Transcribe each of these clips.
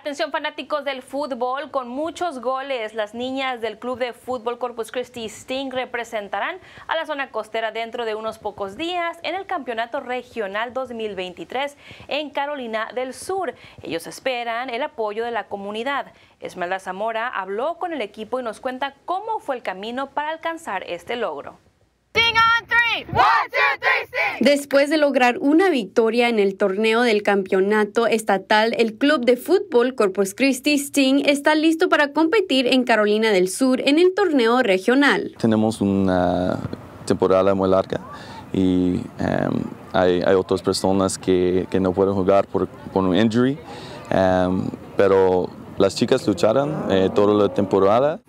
Atención fanáticos del fútbol, con muchos goles, las niñas del Club de Fútbol Corpus Christi Sting representarán a la zona costera dentro de unos pocos días en el Campeonato Regional 2023 en Carolina del Sur. Ellos esperan el apoyo de la comunidad. Esmeralda Zamora habló con el equipo y nos cuenta cómo fue el camino para alcanzar este logro. Después de lograr una victoria en el torneo del campeonato estatal, el club de fútbol Corpus Christi Sting está listo para competir en Carolina del Sur en el torneo regional. Tenemos una temporada muy larga y em, hay, otras personas que, no pueden jugar por, un injury, em, pero las chicas lucharon eh, toda la temporada.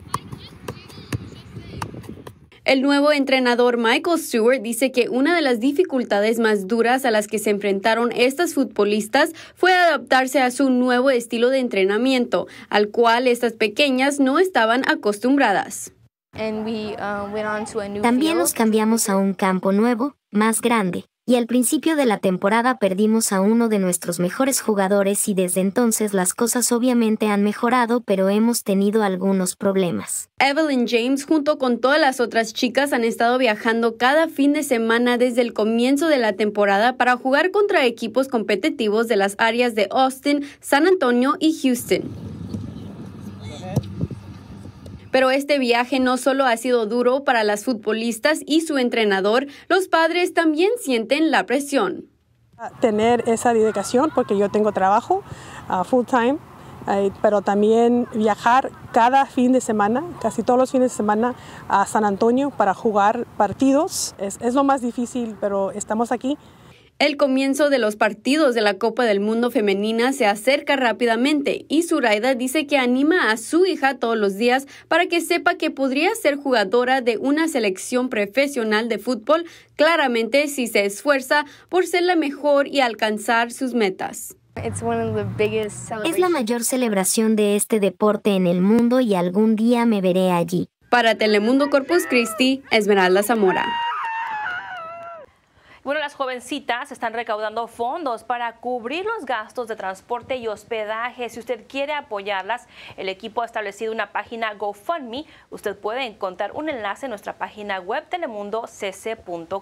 El nuevo entrenador Michael Stewart dice que una de las dificultades más duras a las que se enfrentaron estas futbolistas fue adaptarse a su nuevo estilo de entrenamiento, al cual estas pequeñas no estaban acostumbradas. Uh, También nos cambiamos a un campo nuevo, más grande, y al principio de la temporada perdimos a uno de nuestros mejores jugadores y desde entonces las cosas obviamente han mejorado pero hemos tenido algunos problemas. Evelyn James junto con todas las otras chicas han estado viajando cada fin de semana desde el comienzo de la temporada para jugar contra equipos competitivos de las áreas de Austin, San Antonio y Houston. Pero este viaje no solo ha sido duro para las futbolistas y su entrenador, los padres también sienten la presión. Tener esa dedicación, porque yo tengo trabajo ah, full time, pero también viajar cada fin de semana, casi todos los fines de semana, a San Antonio para jugar partidos. Es, es lo más difícil, pero estamos aquí el comienzo de los partidos de la Copa del Mundo Femenina se acerca rápidamente y Zuraida dice que anima a su hija todos los días para que sepa que podría ser jugadora de una selección profesional de fútbol, claramente si se esfuerza por ser la mejor y alcanzar sus metas. Es la mayor celebración de este deporte en el mundo y algún día me veré allí. Para Telemundo Corpus Christi, Esmeralda Zamora. Bueno, las jovencitas están recaudando fondos para cubrir los gastos de transporte y hospedaje. Si usted quiere apoyarlas, el equipo ha establecido una página GoFundMe. Usted puede encontrar un enlace en nuestra página web telemundocc.com.